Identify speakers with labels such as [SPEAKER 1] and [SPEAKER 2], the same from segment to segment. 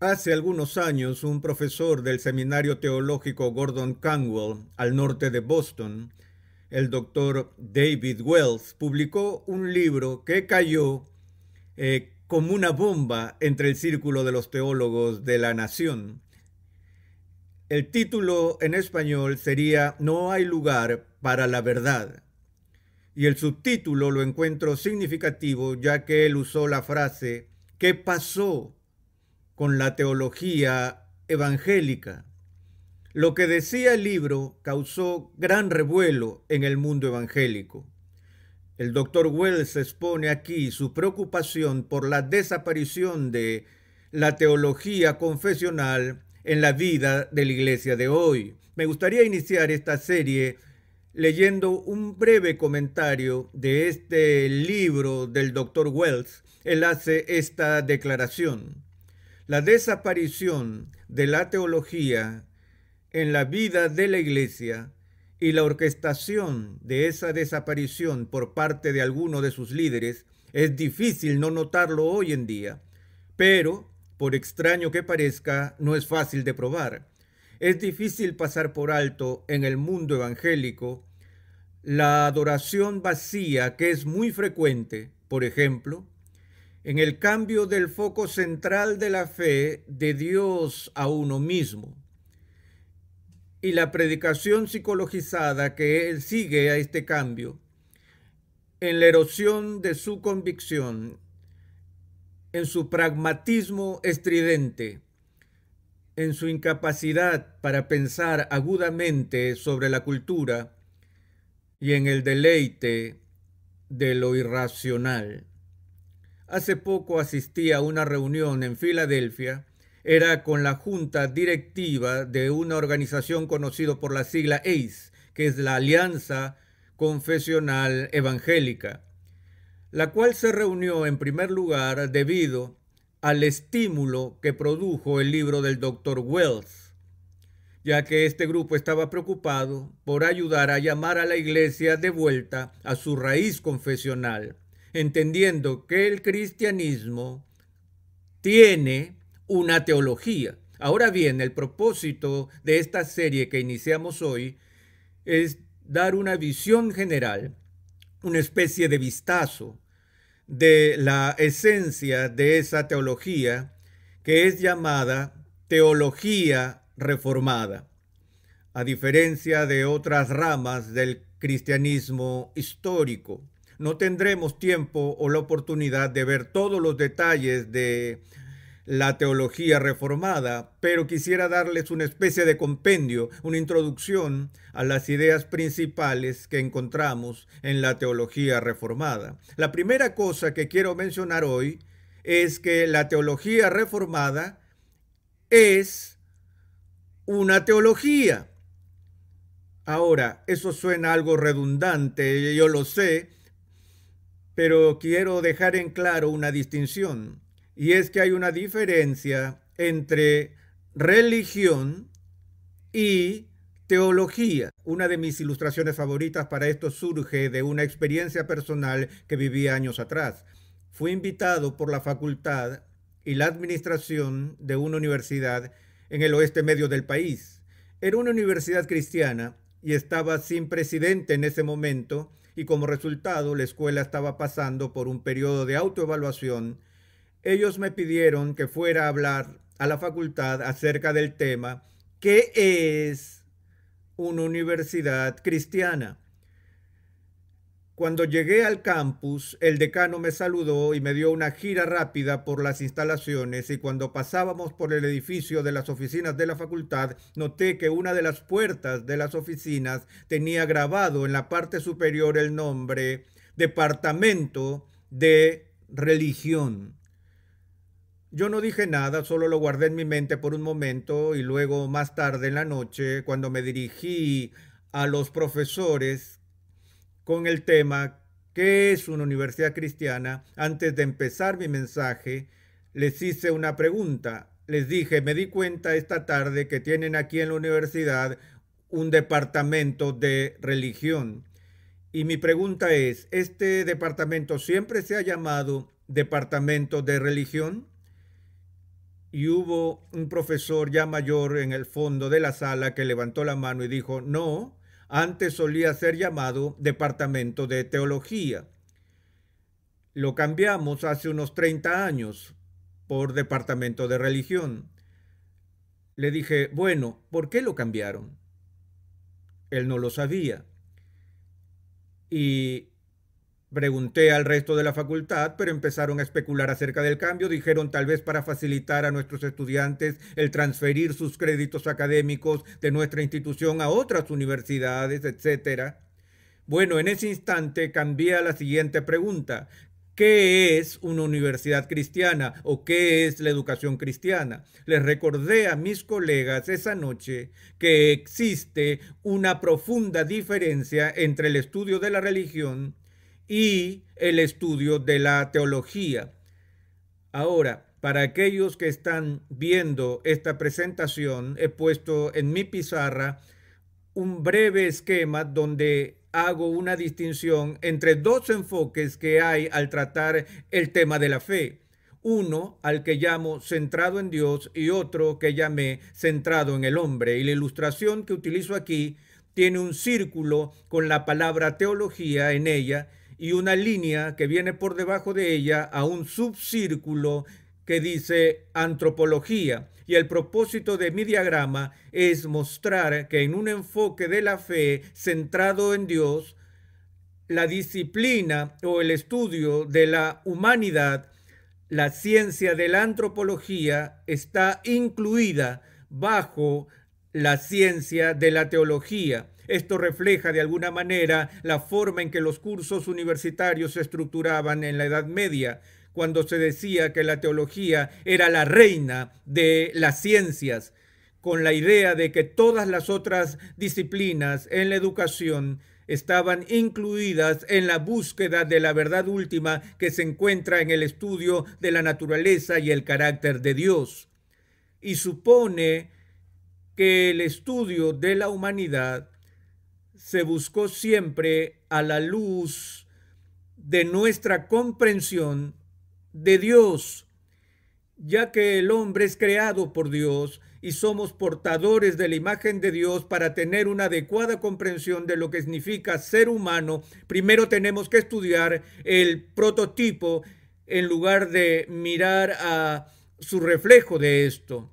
[SPEAKER 1] Hace algunos años, un profesor del seminario teológico Gordon Canwell, al norte de Boston, el doctor David Wells, publicó un libro que cayó eh, como una bomba entre el círculo de los teólogos de la nación. El título en español sería No hay lugar para la verdad. Y el subtítulo lo encuentro significativo ya que él usó la frase ¿Qué pasó con la teología evangélica. Lo que decía el libro causó gran revuelo en el mundo evangélico. El doctor Wells expone aquí su preocupación por la desaparición de la teología confesional en la vida de la iglesia de hoy. Me gustaría iniciar esta serie leyendo un breve comentario de este libro del doctor Wells. Él hace esta declaración la desaparición de la teología en la vida de la Iglesia y la orquestación de esa desaparición por parte de alguno de sus líderes es difícil no notarlo hoy en día, pero, por extraño que parezca, no es fácil de probar. Es difícil pasar por alto en el mundo evangélico la adoración vacía que es muy frecuente, por ejemplo, en el cambio del foco central de la fe de Dios a uno mismo. Y la predicación psicologizada que él sigue a este cambio, en la erosión de su convicción, en su pragmatismo estridente, en su incapacidad para pensar agudamente sobre la cultura y en el deleite de lo irracional. Hace poco asistí a una reunión en Filadelfia. Era con la junta directiva de una organización conocida por la sigla ACE, que es la Alianza Confesional Evangélica, la cual se reunió en primer lugar debido al estímulo que produjo el libro del doctor Wells, ya que este grupo estaba preocupado por ayudar a llamar a la iglesia de vuelta a su raíz confesional entendiendo que el cristianismo tiene una teología. Ahora bien, el propósito de esta serie que iniciamos hoy es dar una visión general, una especie de vistazo de la esencia de esa teología que es llamada teología reformada, a diferencia de otras ramas del cristianismo histórico no tendremos tiempo o la oportunidad de ver todos los detalles de la teología reformada, pero quisiera darles una especie de compendio, una introducción a las ideas principales que encontramos en la teología reformada. La primera cosa que quiero mencionar hoy es que la teología reformada es una teología. Ahora, eso suena algo redundante, yo lo sé, pero quiero dejar en claro una distinción, y es que hay una diferencia entre religión y teología. Una de mis ilustraciones favoritas para esto surge de una experiencia personal que viví años atrás. Fui invitado por la facultad y la administración de una universidad en el oeste medio del país. Era una universidad cristiana y estaba sin presidente en ese momento y como resultado la escuela estaba pasando por un periodo de autoevaluación, ellos me pidieron que fuera a hablar a la facultad acerca del tema ¿qué es una universidad cristiana. Cuando llegué al campus, el decano me saludó y me dio una gira rápida por las instalaciones y cuando pasábamos por el edificio de las oficinas de la facultad, noté que una de las puertas de las oficinas tenía grabado en la parte superior el nombre Departamento de Religión. Yo no dije nada, solo lo guardé en mi mente por un momento y luego más tarde en la noche, cuando me dirigí a los profesores con el tema ¿Qué es una universidad cristiana? Antes de empezar mi mensaje, les hice una pregunta. Les dije, me di cuenta esta tarde que tienen aquí en la universidad un departamento de religión. Y mi pregunta es, ¿este departamento siempre se ha llamado departamento de religión? Y hubo un profesor ya mayor en el fondo de la sala que levantó la mano y dijo, no, antes solía ser llamado Departamento de Teología. Lo cambiamos hace unos 30 años por Departamento de Religión. Le dije, bueno, ¿por qué lo cambiaron? Él no lo sabía. Y Pregunté al resto de la facultad, pero empezaron a especular acerca del cambio. Dijeron tal vez para facilitar a nuestros estudiantes el transferir sus créditos académicos de nuestra institución a otras universidades, etc. Bueno, en ese instante cambié a la siguiente pregunta. ¿Qué es una universidad cristiana o qué es la educación cristiana? Les recordé a mis colegas esa noche que existe una profunda diferencia entre el estudio de la religión y el estudio de la teología. Ahora, para aquellos que están viendo esta presentación, he puesto en mi pizarra un breve esquema donde hago una distinción entre dos enfoques que hay al tratar el tema de la fe. Uno al que llamo centrado en Dios y otro que llamé centrado en el hombre. Y la ilustración que utilizo aquí tiene un círculo con la palabra teología en ella y una línea que viene por debajo de ella a un subcírculo que dice antropología. Y el propósito de mi diagrama es mostrar que en un enfoque de la fe centrado en Dios, la disciplina o el estudio de la humanidad, la ciencia de la antropología está incluida bajo la ciencia de la teología esto refleja de alguna manera la forma en que los cursos universitarios se estructuraban en la Edad Media, cuando se decía que la teología era la reina de las ciencias, con la idea de que todas las otras disciplinas en la educación estaban incluidas en la búsqueda de la verdad última que se encuentra en el estudio de la naturaleza y el carácter de Dios. Y supone que el estudio de la humanidad se buscó siempre a la luz de nuestra comprensión de Dios, ya que el hombre es creado por Dios y somos portadores de la imagen de Dios para tener una adecuada comprensión de lo que significa ser humano, primero tenemos que estudiar el prototipo en lugar de mirar a su reflejo de esto.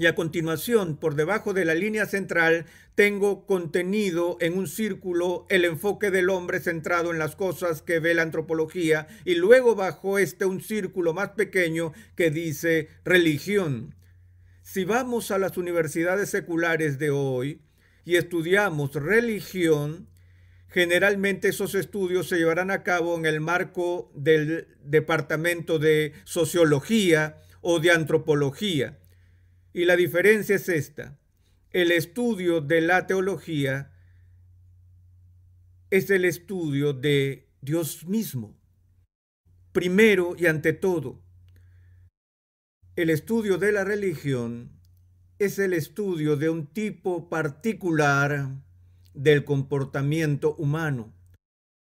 [SPEAKER 1] Y a continuación, por debajo de la línea central, tengo contenido en un círculo el enfoque del hombre centrado en las cosas que ve la antropología y luego bajo este un círculo más pequeño que dice religión. Si vamos a las universidades seculares de hoy y estudiamos religión, Generalmente esos estudios se llevarán a cabo en el marco del Departamento de Sociología o de Antropología. Y la diferencia es esta. El estudio de la teología es el estudio de Dios mismo. Primero y ante todo, el estudio de la religión es el estudio de un tipo particular del comportamiento humano.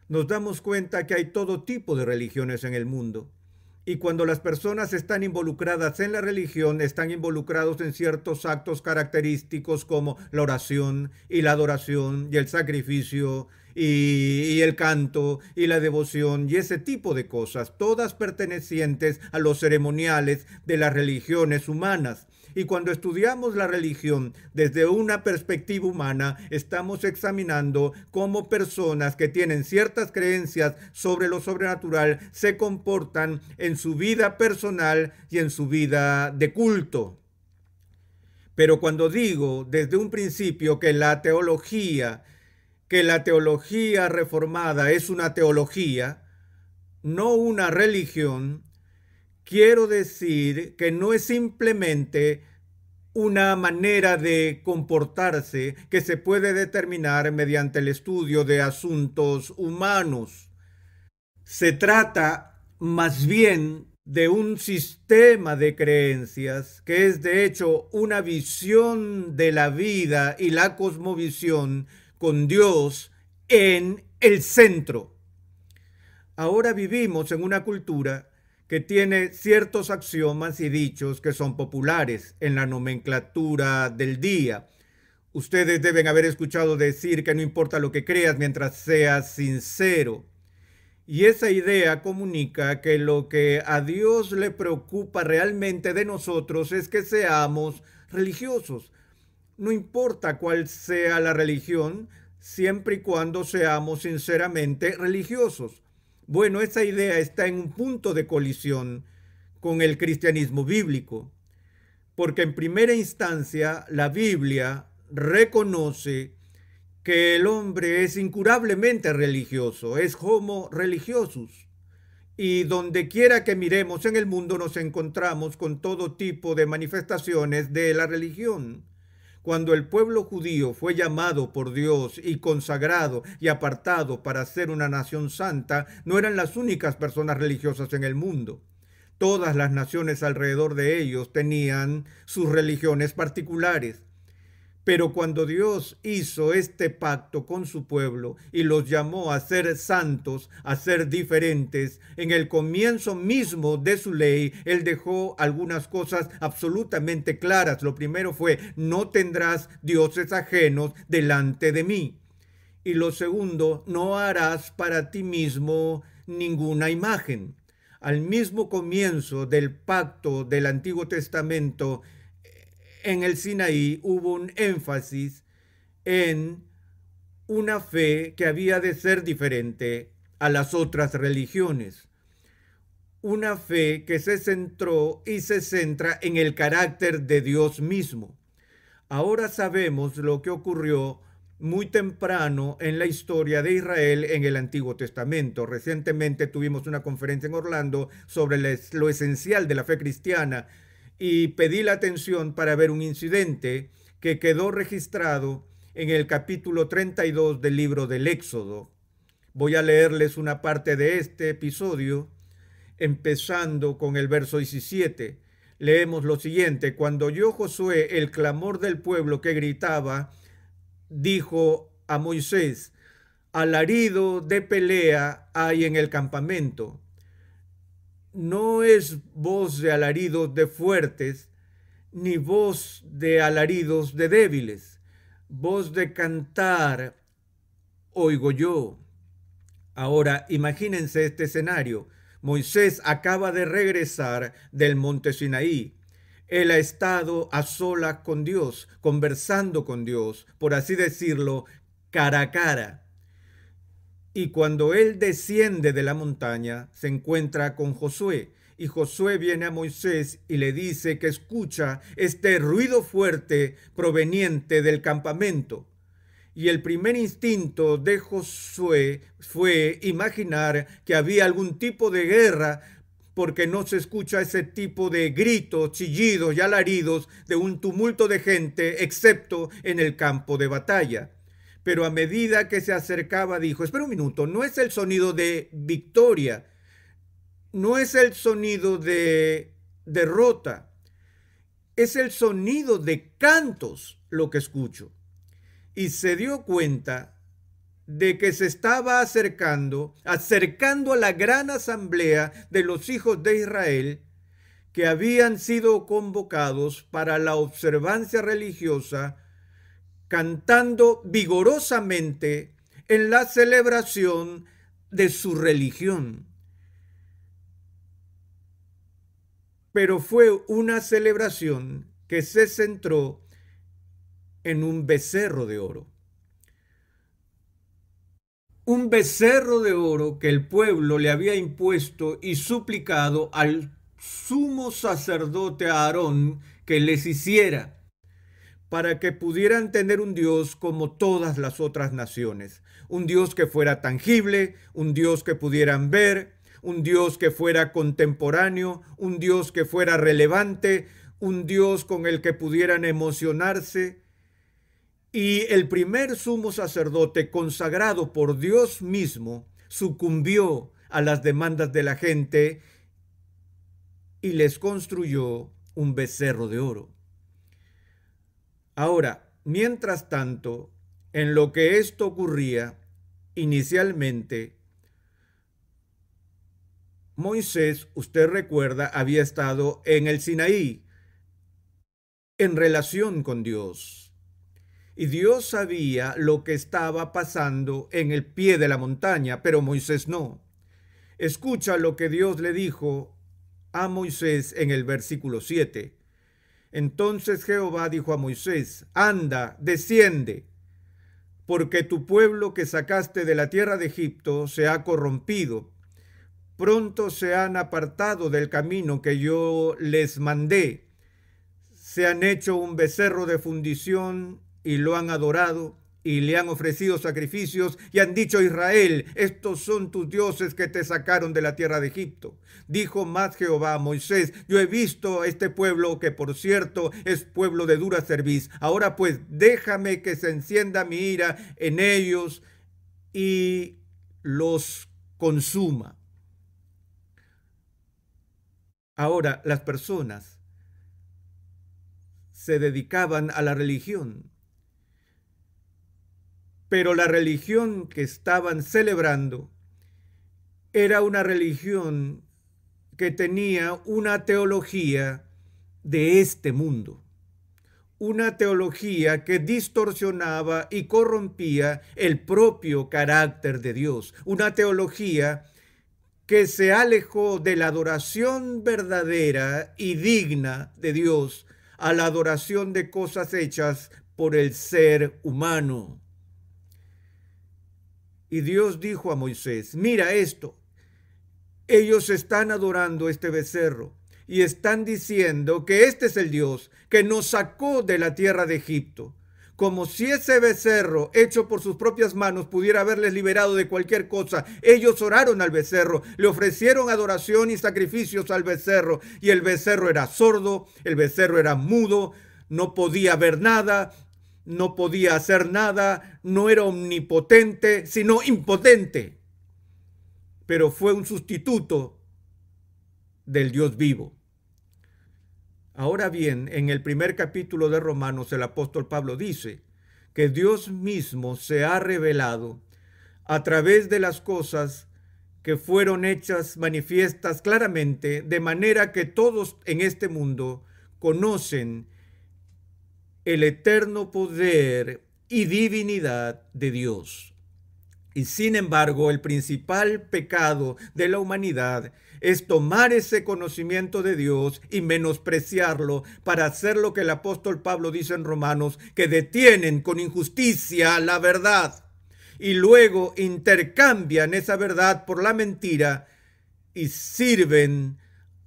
[SPEAKER 1] Nos damos cuenta que hay todo tipo de religiones en el mundo y cuando las personas están involucradas en la religión, están involucrados en ciertos actos característicos como la oración y la adoración y el sacrificio y, el canto y la devoción y ese tipo de cosas, todas pertenecientes a los ceremoniales de las religiones humanas. Y cuando estudiamos la religión desde una perspectiva humana, estamos examinando cómo personas que tienen ciertas creencias sobre lo sobrenatural se comportan en su vida personal y en su vida de culto. Pero cuando digo desde un principio que la teología, que la teología reformada es una teología, no una religión, quiero decir que no es simplemente una manera de comportarse que se puede determinar mediante el estudio de asuntos humanos. Se trata más bien de un sistema de creencias que es de hecho una visión de la vida y la cosmovisión con Dios en el centro. Ahora vivimos en una cultura que tiene ciertos axiomas y dichos que son populares en la nomenclatura del día. Ustedes deben haber escuchado decir que no importa lo que creas mientras seas sincero. Y esa idea comunica que lo que a Dios le preocupa realmente de nosotros es que seamos religiosos. No importa cuál sea la religión, siempre y cuando seamos sinceramente religiosos. Bueno, esa idea está en un punto de colisión con el cristianismo bíblico, porque en primera instancia la Biblia reconoce que el hombre es incurablemente religioso, es homo religiosus. Y donde quiera que miremos en el mundo nos encontramos con todo tipo de manifestaciones de la religión. Cuando el pueblo judío fue llamado por Dios y consagrado y apartado para ser una nación santa, no eran las únicas personas religiosas en el mundo. Todas las naciones alrededor de ellos tenían sus religiones particulares. Pero cuando Dios hizo este pacto con su pueblo y los llamó a ser santos, a ser diferentes, en el comienzo mismo de su ley, Él dejó algunas cosas absolutamente claras. Lo primero fue, no tendrás dioses ajenos delante de mí. Y lo segundo, no harás para ti mismo ninguna imagen. Al mismo comienzo del pacto del Antiguo Testamento, en el Sinaí hubo un énfasis en una fe que había de ser diferente a las otras religiones. Una fe que se centró y se centra en el carácter de Dios mismo. Ahora sabemos lo que ocurrió muy temprano en la historia de Israel en el Antiguo Testamento. Recientemente tuvimos una conferencia en Orlando sobre lo esencial de la fe cristiana y pedí la atención para ver un incidente que quedó registrado en el capítulo 32 del libro del Éxodo. Voy a leerles una parte de este episodio, empezando con el verso 17. Leemos lo siguiente, cuando oyó Josué el clamor del pueblo que gritaba, dijo a Moisés, alarido de pelea hay en el campamento no es voz de alaridos de fuertes, ni voz de alaridos de débiles. Voz de cantar oigo yo. Ahora imagínense este escenario. Moisés acaba de regresar del monte Sinaí. Él ha estado a sola con Dios, conversando con Dios, por así decirlo, cara a cara. Y cuando él desciende de la montaña, se encuentra con Josué. Y Josué viene a Moisés y le dice que escucha este ruido fuerte proveniente del campamento. Y el primer instinto de Josué fue imaginar que había algún tipo de guerra porque no se escucha ese tipo de gritos, chillidos y alaridos de un tumulto de gente, excepto en el campo de batalla pero a medida que se acercaba dijo, espera un minuto, no es el sonido de victoria, no es el sonido de derrota, es el sonido de cantos lo que escucho. Y se dio cuenta de que se estaba acercando, acercando a la gran asamblea de los hijos de Israel que habían sido convocados para la observancia religiosa cantando vigorosamente en la celebración de su religión. Pero fue una celebración que se centró en un becerro de oro. Un becerro de oro que el pueblo le había impuesto y suplicado al sumo sacerdote Aarón que les hiciera para que pudieran tener un Dios como todas las otras naciones, un Dios que fuera tangible, un Dios que pudieran ver, un Dios que fuera contemporáneo, un Dios que fuera relevante, un Dios con el que pudieran emocionarse. Y el primer sumo sacerdote consagrado por Dios mismo sucumbió a las demandas de la gente y les construyó un becerro de oro. Ahora, mientras tanto, en lo que esto ocurría, inicialmente, Moisés, usted recuerda, había estado en el Sinaí, en relación con Dios. Y Dios sabía lo que estaba pasando en el pie de la montaña, pero Moisés no. Escucha lo que Dios le dijo a Moisés en el versículo 7. Entonces Jehová dijo a Moisés, anda, desciende, porque tu pueblo que sacaste de la tierra de Egipto se ha corrompido. Pronto se han apartado del camino que yo les mandé. Se han hecho un becerro de fundición y lo han adorado y le han ofrecido sacrificios y han dicho Israel, estos son tus dioses que te sacaron de la tierra de Egipto. Dijo más Jehová a Moisés, yo he visto a este pueblo que por cierto es pueblo de dura serviz. Ahora pues déjame que se encienda mi ira en ellos y los consuma. Ahora las personas se dedicaban a la religión pero la religión que estaban celebrando era una religión que tenía una teología de este mundo, una teología que distorsionaba y corrompía el propio carácter de Dios, una teología que se alejó de la adoración verdadera y digna de Dios a la adoración de cosas hechas por el ser humano. Y Dios dijo a Moisés, mira esto, ellos están adorando este becerro y están diciendo que este es el Dios que nos sacó de la tierra de Egipto. Como si ese becerro hecho por sus propias manos pudiera haberles liberado de cualquier cosa. Ellos oraron al becerro, le ofrecieron adoración y sacrificios al becerro. Y el becerro era sordo, el becerro era mudo, no podía ver nada, no podía hacer nada, no era omnipotente, sino impotente, pero fue un sustituto del Dios vivo. Ahora bien, en el primer capítulo de Romanos el apóstol Pablo dice que Dios mismo se ha revelado a través de las cosas que fueron hechas manifiestas claramente, de manera que todos en este mundo conocen el eterno poder y divinidad de Dios. Y sin embargo, el principal pecado de la humanidad es tomar ese conocimiento de Dios y menospreciarlo para hacer lo que el apóstol Pablo dice en Romanos, que detienen con injusticia la verdad y luego intercambian esa verdad por la mentira y sirven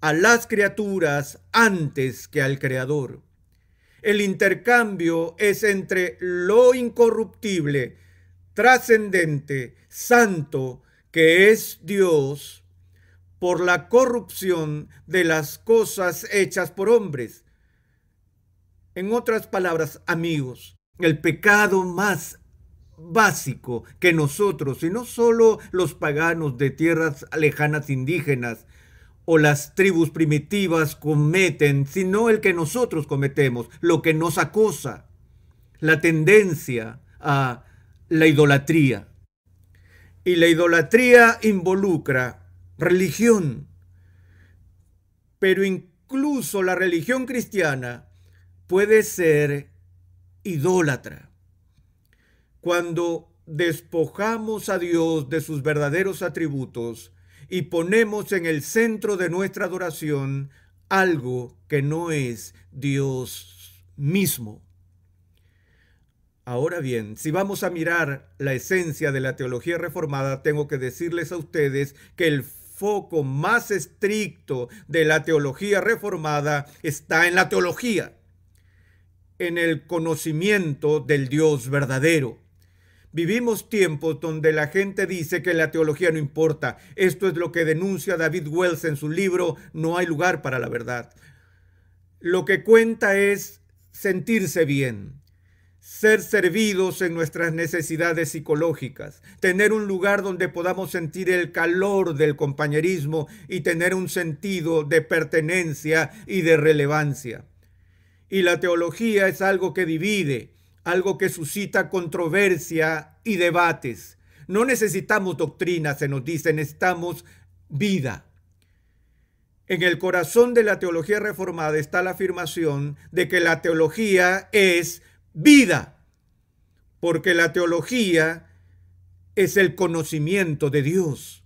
[SPEAKER 1] a las criaturas antes que al Creador. El intercambio es entre lo incorruptible, trascendente, santo, que es Dios, por la corrupción de las cosas hechas por hombres. En otras palabras, amigos, el pecado más básico que nosotros, y no solo los paganos de tierras lejanas indígenas, o las tribus primitivas cometen, sino el que nosotros cometemos, lo que nos acosa, la tendencia a la idolatría. Y la idolatría involucra religión, pero incluso la religión cristiana puede ser idólatra. Cuando despojamos a Dios de sus verdaderos atributos, y ponemos en el centro de nuestra adoración algo que no es Dios mismo. Ahora bien, si vamos a mirar la esencia de la teología reformada, tengo que decirles a ustedes que el foco más estricto de la teología reformada está en la teología, en el conocimiento del Dios verdadero. Vivimos tiempos donde la gente dice que la teología no importa. Esto es lo que denuncia David Wells en su libro No hay lugar para la verdad. Lo que cuenta es sentirse bien, ser servidos en nuestras necesidades psicológicas, tener un lugar donde podamos sentir el calor del compañerismo y tener un sentido de pertenencia y de relevancia. Y la teología es algo que divide, algo que suscita controversia y debates. No necesitamos doctrina, se nos dice, necesitamos vida. En el corazón de la teología reformada está la afirmación de que la teología es vida, porque la teología es el conocimiento de Dios.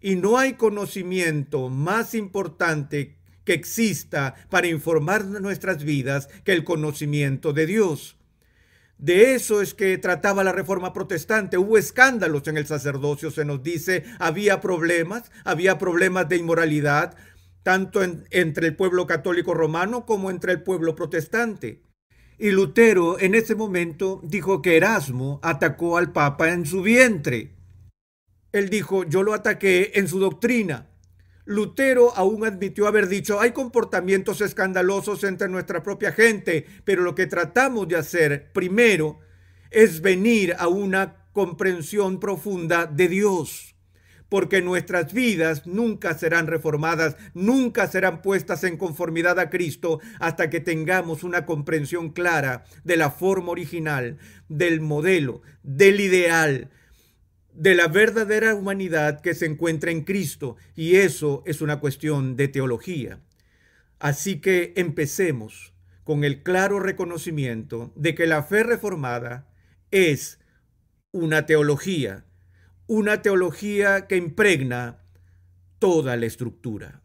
[SPEAKER 1] Y no hay conocimiento más importante que exista para informar nuestras vidas que el conocimiento de Dios. De eso es que trataba la reforma protestante. Hubo escándalos en el sacerdocio, se nos dice, había problemas, había problemas de inmoralidad, tanto entre el pueblo católico romano como entre el pueblo protestante. Y Lutero en ese momento dijo que Erasmo atacó al Papa en su vientre. Él dijo, yo lo ataqué en su doctrina, Lutero aún admitió haber dicho, hay comportamientos escandalosos entre nuestra propia gente, pero lo que tratamos de hacer primero es venir a una comprensión profunda de Dios, porque nuestras vidas nunca serán reformadas, nunca serán puestas en conformidad a Cristo hasta que tengamos una comprensión clara de la forma original, del modelo, del ideal, de la verdadera humanidad que se encuentra en Cristo, y eso es una cuestión de teología. Así que empecemos con el claro reconocimiento de que la fe reformada es una teología, una teología que impregna toda la estructura.